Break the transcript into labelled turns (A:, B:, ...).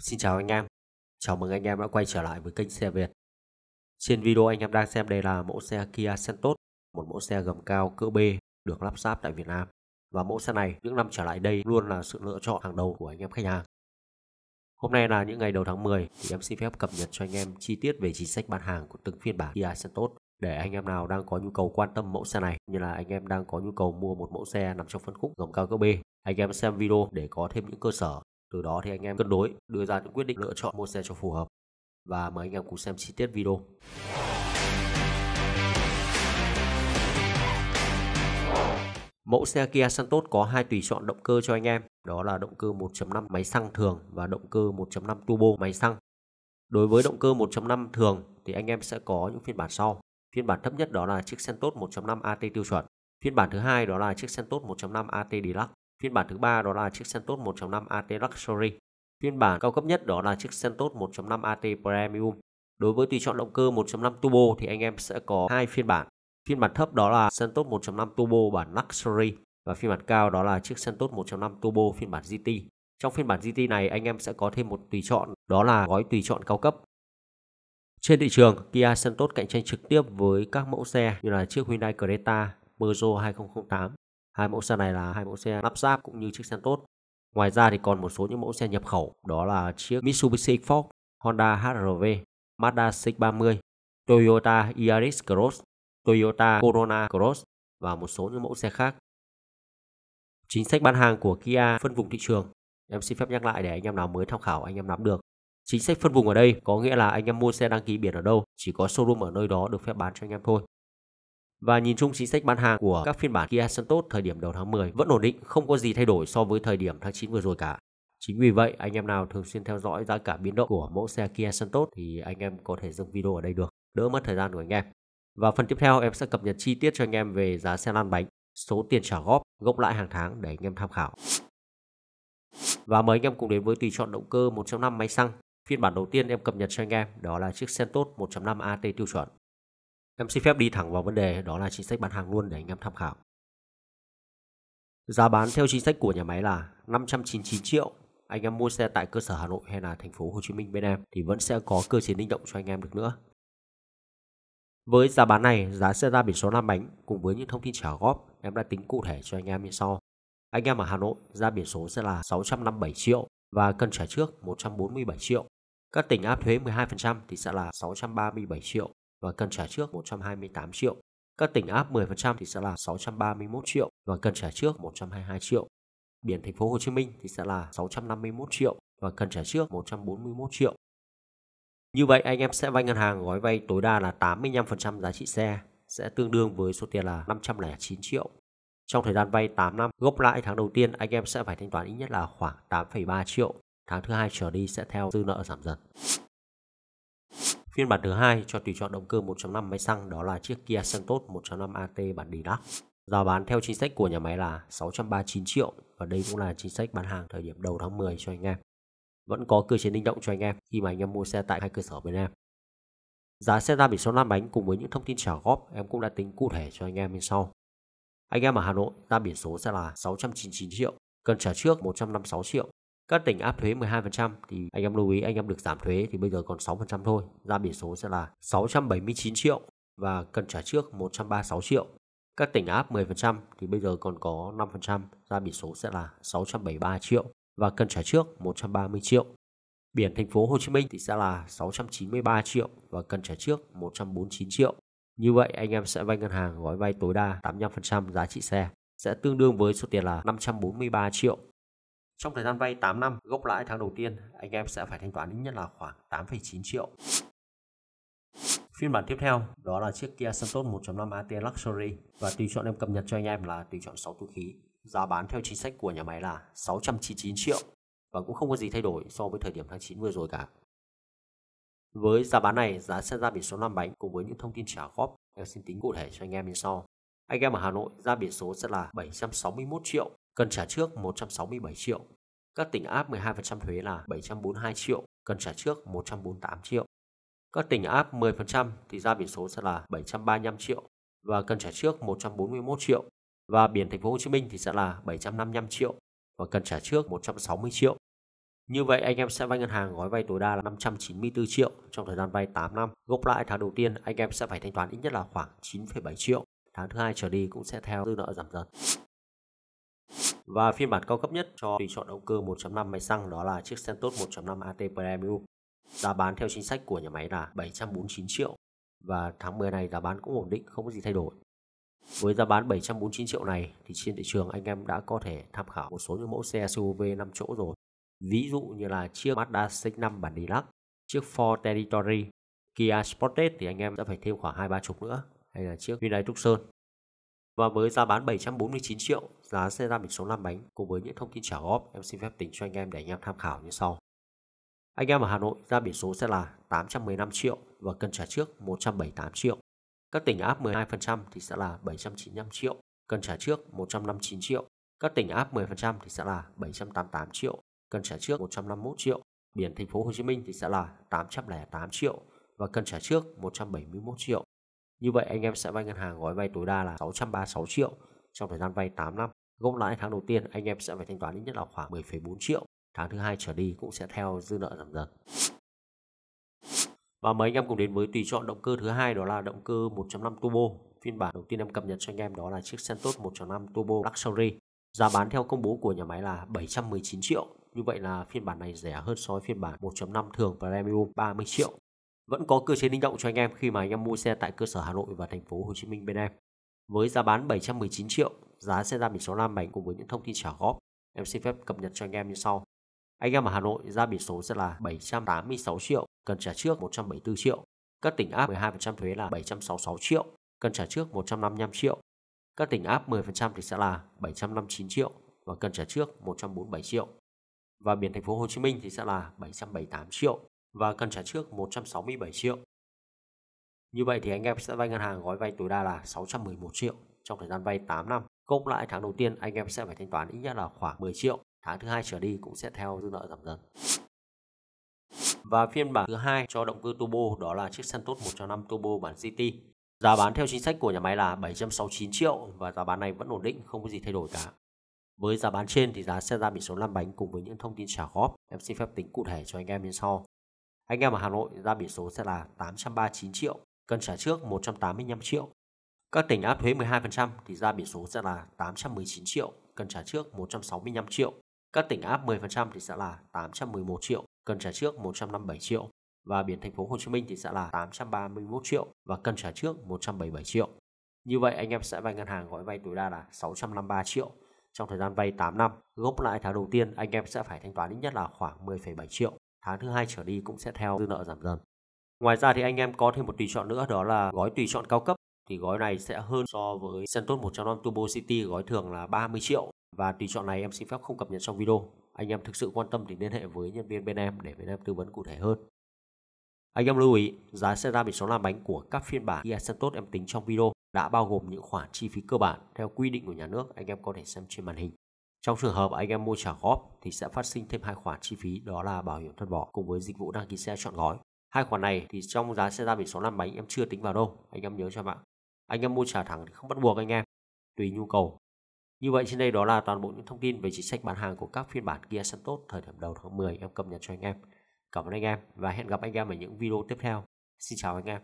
A: Xin chào anh em, chào mừng anh em đã quay trở lại với kênh xe Việt. Trên video anh em đang xem đây là mẫu xe Kia Sentos, một mẫu xe gầm cao cỡ B được lắp ráp tại Việt Nam. Và mẫu xe này những năm trở lại đây luôn là sự lựa chọn hàng đầu của anh em khách hàng. Hôm nay là những ngày đầu tháng 10 thì em xin phép cập nhật cho anh em chi tiết về chính sách bán hàng của từng phiên bản Kia Sentos để anh em nào đang có nhu cầu quan tâm mẫu xe này như là anh em đang có nhu cầu mua một mẫu xe nằm trong phân khúc gầm cao cấp B anh em xem video để có thêm những cơ sở từ đó thì anh em cân đối đưa ra những quyết định lựa chọn mua xe cho phù hợp. Và mời anh em cùng xem chi tiết video. Mẫu xe Kia Santos có hai tùy chọn động cơ cho anh em, đó là động cơ 1.5 máy xăng thường và động cơ 1.5 turbo máy xăng. Đối với động cơ 1.5 thường thì anh em sẽ có những phiên bản sau. Phiên bản thấp nhất đó là chiếc Santos 1.5 AT tiêu chuẩn. Phiên bản thứ hai đó là chiếc Santos 1.5 AT Deluxe. Phiên bản thứ ba đó là chiếc Sentos 1.5 AT Luxury. Phiên bản cao cấp nhất đó là chiếc Sentos 1.5 AT Premium. Đối với tùy chọn động cơ 1.5 turbo thì anh em sẽ có hai phiên bản. Phiên bản thấp đó là Sentos 1.5 turbo bản Luxury và phiên bản cao đó là chiếc Sentos 1.5 turbo phiên bản GT. Trong phiên bản GT này anh em sẽ có thêm một tùy chọn đó là gói tùy chọn cao cấp. Trên thị trường, Kia Sentos cạnh tranh trực tiếp với các mẫu xe như là chiếc Hyundai Creta, Peugeot 2008, Hai mẫu xe này là hai mẫu xe lắp ráp cũng như chiếc Santos. Ngoài ra thì còn một số những mẫu xe nhập khẩu, đó là chiếc Mitsubishi Ford, Honda HRV, Mazda CX-30, Toyota Yaris Cross, Toyota Corona Cross và một số những mẫu xe khác. Chính sách bán hàng của Kia phân vùng thị trường, em xin phép nhắc lại để anh em nào mới tham khảo anh em nắm được. Chính sách phân vùng ở đây có nghĩa là anh em mua xe đăng ký biển ở đâu, chỉ có showroom ở nơi đó được phép bán cho anh em thôi. Và nhìn chung chính sách bán hàng của các phiên bản Kia Santos thời điểm đầu tháng 10 vẫn ổn định, không có gì thay đổi so với thời điểm tháng 9 vừa rồi cả. Chính vì vậy, anh em nào thường xuyên theo dõi giá cả biến động của mẫu xe Kia Santos thì anh em có thể dừng video ở đây được, đỡ mất thời gian của anh em. Và phần tiếp theo em sẽ cập nhật chi tiết cho anh em về giá xe lăn bánh, số tiền trả góp, gốc lãi hàng tháng để anh em tham khảo. Và mời anh em cùng đến với tùy chọn động cơ 1.5 máy xăng. Phiên bản đầu tiên em cập nhật cho anh em đó là chiếc Sentos 1.5 AT tiêu chuẩn. Em xin phép đi thẳng vào vấn đề đó là chính sách bán hàng luôn để anh em tham khảo. Giá bán theo chính sách của nhà máy là 599 triệu. Anh em mua xe tại cơ sở Hà Nội hay là thành phố Hồ Chí Minh bên em thì vẫn sẽ có cơ chế linh động cho anh em được nữa. Với giá bán này, giá xe ra biển số năm bánh cùng với những thông tin trả góp, em đã tính cụ thể cho anh em như sau. Anh em ở Hà Nội, ra biển số sẽ là 657 triệu và cần trả trước 147 triệu. Các tỉnh áp thuế 12% thì sẽ là 637 triệu và cần trả trước 128 triệu. Các tỉnh áp 10% thì sẽ là 631 triệu và cần trả trước 122 triệu. Biển thành phố Hồ Chí Minh thì sẽ là 651 triệu và cần trả trước 141 triệu. Như vậy anh em sẽ vay ngân hàng gói vay tối đa là 85% giá trị xe, sẽ tương đương với số tiền là 509 triệu. Trong thời gian vay 8 năm, gốc lãi tháng đầu tiên anh em sẽ phải thanh toán ít nhất là khoảng 8,3 triệu. Tháng thứ hai trở đi sẽ theo dư nợ giảm dần. Phiên bản thứ hai cho tùy chọn động cơ 1.5 máy xăng đó là chiếc Kia Santos 1.5 AT bản đỉnh đắp. Giá bán theo chính sách của nhà máy là 639 triệu và đây cũng là chính sách bán hàng thời điểm đầu tháng 10 cho anh em. Vẫn có cơ chế linh động cho anh em khi mà anh em mua xe tại hai cơ sở bên em. Giá xe ra biển số 5 bánh cùng với những thông tin trả góp em cũng đã tính cụ thể cho anh em bên sau. Anh em ở Hà Nội ra biển số sẽ là 699 triệu, cần trả trước 156 triệu các tỉnh áp thuế 12% thì anh em lưu ý anh em được giảm thuế thì bây giờ còn 6% thôi. Ra biển số sẽ là 679 triệu và cần trả trước 136 triệu. Các tỉnh áp 10% thì bây giờ còn có 5%, ra biển số sẽ là 673 triệu và cần trả trước 130 triệu. Biển thành phố Hồ Chí Minh thì sẽ là 693 triệu và cần trả trước 149 triệu. Như vậy anh em sẽ vay ngân hàng gói vay tối đa 85% giá trị xe sẽ tương đương với số tiền là 543 triệu trong thời gian vay 8 năm, gốc lãi tháng đầu tiên, anh em sẽ phải thanh toán ít nhất là khoảng 8,9 triệu. Phiên bản tiếp theo đó là chiếc Kia Santos 1.5 AT Luxury và tùy chọn em cập nhật cho anh em là tùy chọn 6 túi khí. Giá bán theo chính sách của nhà máy là 699 triệu và cũng không có gì thay đổi so với thời điểm tháng 9 vừa rồi cả. Với giá bán này, giá xe ra biển số 5 bánh cùng với những thông tin trả góp. Em xin tính cụ thể cho anh em như sau. Anh em ở Hà Nội ra biển số sẽ là 761 triệu cần trả trước 167 triệu. Các tỉnh áp 12% thuế là 742 triệu, cần trả trước 148 triệu. Các tỉnh áp 10% thì ra biển số sẽ là 735 triệu và cần trả trước 141 triệu và biển thành phố Hồ Chí Minh thì sẽ là 755 triệu và cần trả trước 160 triệu. Như vậy anh em sẽ vay ngân hàng gói vay tối đa là 594 triệu trong thời gian vay 8 năm. gốc lãi tháng đầu tiên anh em sẽ phải thanh toán ít nhất là khoảng 9,7 triệu. Tháng thứ hai trở đi cũng sẽ theo dư nợ giảm dần. Và phiên bản cao cấp nhất cho tùy chọn động cơ 1.5 máy xăng đó là chiếc Sentos 1.5 AT Premium. Giá bán theo chính sách của nhà máy là 749 triệu và tháng 10 này giá bán cũng ổn định, không có gì thay đổi. Với giá bán 749 triệu này thì trên thị trường anh em đã có thể tham khảo một số những mẫu xe SUV 5 chỗ rồi. Ví dụ như là chiếc Mazda CX-5 bản Deluxe, chiếc Ford Territory, Kia Sportage thì anh em sẽ phải thêm khoảng 2-3 chục nữa hay là chiếc Hyundai Tucson. Và với giá bán 749 triệu giá xe ra biển số 5 bánh cùng với những thông tin trả góp em xin phép tính cho anh em để anh em tham khảo như sau. Anh em ở Hà Nội ra biển số sẽ là 815 triệu và cần trả trước 178 triệu. Các tỉnh áp 12% thì sẽ là 795 triệu, cần trả trước 159 triệu. Các tỉnh áp 10% thì sẽ là 788 triệu, cần trả trước 151 triệu. Biển thành phố Hồ Chí Minh thì sẽ là 808 triệu và cần trả trước 171 triệu. Như vậy anh em sẽ vay ngân hàng gói vay tối đa là 636 triệu trong thời gian vay 8 năm Gộp lại tháng đầu tiên anh em sẽ phải thanh toán ít nhất là khoảng 10,4 triệu. Tháng thứ hai trở đi cũng sẽ theo dư nợ giảm dần. Và mời anh em cùng đến với tùy chọn động cơ thứ hai đó là động cơ 1.5 turbo. Phiên bản đầu tiên em cập nhật cho anh em đó là chiếc Sentos 1.5 turbo Luxury. Giá bán theo công bố của nhà máy là 719 triệu. Như vậy là phiên bản này rẻ hơn so với phiên bản 1.5 thường Premium 30 triệu. Vẫn có cơ chế linh động cho anh em khi mà anh em mua xe tại cơ sở Hà Nội và thành phố Hồ Chí Minh bên em. Với giá bán 719 triệu, giá sẽ ra biển số Nam Mạnh cùng với những thông tin trả góp. Em xin phép cập nhật cho anh em như sau. Anh em ở Hà Nội ra biển số sẽ là 786 triệu, cần trả trước 174 triệu. Các tỉnh áp 12% thuế là 766 triệu, cần trả trước 155 triệu. Các tỉnh áp 10% thì sẽ là 759 triệu và cần trả trước 147 triệu. Và biển thành phố Hồ Chí Minh thì sẽ là 778 triệu và cần trả trước 167 triệu. Như vậy thì anh em sẽ vay ngân hàng gói vay tối đa là 611 triệu trong thời gian vay 8 năm Cộng lại tháng đầu tiên anh em sẽ phải thanh toán ít nhất là khoảng 10 triệu. Tháng thứ hai trở đi cũng sẽ theo dư nợ giảm dần. Và phiên bản thứ hai cho động cơ turbo đó là chiếc Santos 105 Turbo bản GT. Giá bán theo chính sách của nhà máy là 769 triệu và giá bán này vẫn ổn định, không có gì thay đổi cả. Với giá bán trên thì giá xe ra biển số lăn bánh cùng với những thông tin trả góp. Em xin phép tính cụ thể cho anh em bên sau. Anh em ở Hà Nội ra biển số sẽ là 839 triệu, cần trả trước 185 triệu, các tỉnh áp thuế 12% thì ra biển số sẽ là 819 triệu, cần trả trước 165 triệu. Các tỉnh áp 10% thì sẽ là 811 triệu, cần trả trước 157 triệu và biển thành phố Hồ Chí Minh thì sẽ là 831 triệu và cần trả trước 177 triệu. Như vậy anh em sẽ vay ngân hàng gói vay tối đa là 653 triệu trong thời gian vay 8 năm. Gốc lãi tháng đầu tiên anh em sẽ phải thanh toán ít nhất là khoảng 10,7 triệu. Tháng thứ hai trở đi cũng sẽ theo dư nợ giảm dần. Ngoài ra thì anh em có thêm một tùy chọn nữa đó là gói tùy chọn cao cấp thì gói này sẽ hơn so với Santos 1.5 Turbo City gói thường là 30 triệu và tùy chọn này em xin phép không cập nhật trong video. Anh em thực sự quan tâm thì liên hệ với nhân viên bên em để bên em tư vấn cụ thể hơn. Anh em lưu ý, giá xe ra biển số làm bánh của các phiên bản Kia Santos em tính trong video đã bao gồm những khoản chi phí cơ bản theo quy định của nhà nước anh em có thể xem trên màn hình. Trong trường hợp anh em mua trả góp thì sẽ phát sinh thêm hai khoản chi phí đó là bảo hiểm thân vỏ cùng với dịch vụ đăng ký xe chọn gói. Hai khoản này thì trong giá xe ra biển số làm bánh em chưa tính vào đâu, anh em nhớ cho bạn anh em mua trả thẳng thì không bắt buộc anh em tùy nhu cầu như vậy trên đây đó là toàn bộ những thông tin về chính sách bán hàng của các phiên bản Kia Santos thời điểm đầu tháng 10 em cập nhật cho anh em. Cảm ơn anh em và hẹn gặp anh em ở những video tiếp theo. Xin chào anh em.